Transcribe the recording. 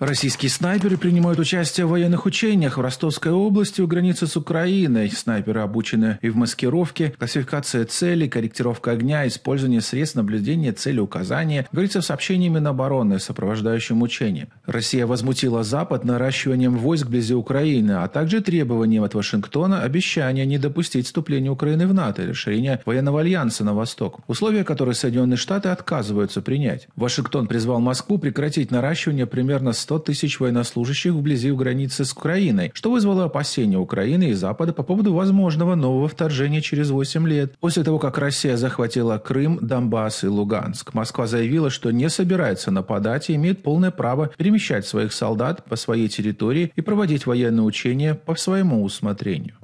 Российские снайперы принимают участие в военных учениях в Ростовской области у границы с Украиной. Снайперы обучены и в маскировке, классификация целей, корректировка огня, использование средств наблюдения, цели указания, говорится в сообщении Минобороны, сопровождающем учение. Россия возмутила Запад наращиванием войск вблизи Украины, а также требованием от Вашингтона обещания не допустить вступления Украины в НАТО и расширения военного альянса на восток, условия, которые Соединенные Штаты отказываются принять. Вашингтон призвал Москву прекратить наращивание примерно 100 100 тысяч военнослужащих вблизи границы с Украиной, что вызвало опасения Украины и Запада по поводу возможного нового вторжения через 8 лет. После того, как Россия захватила Крым, Донбасс и Луганск, Москва заявила, что не собирается нападать и имеет полное право перемещать своих солдат по своей территории и проводить военные учения по своему усмотрению.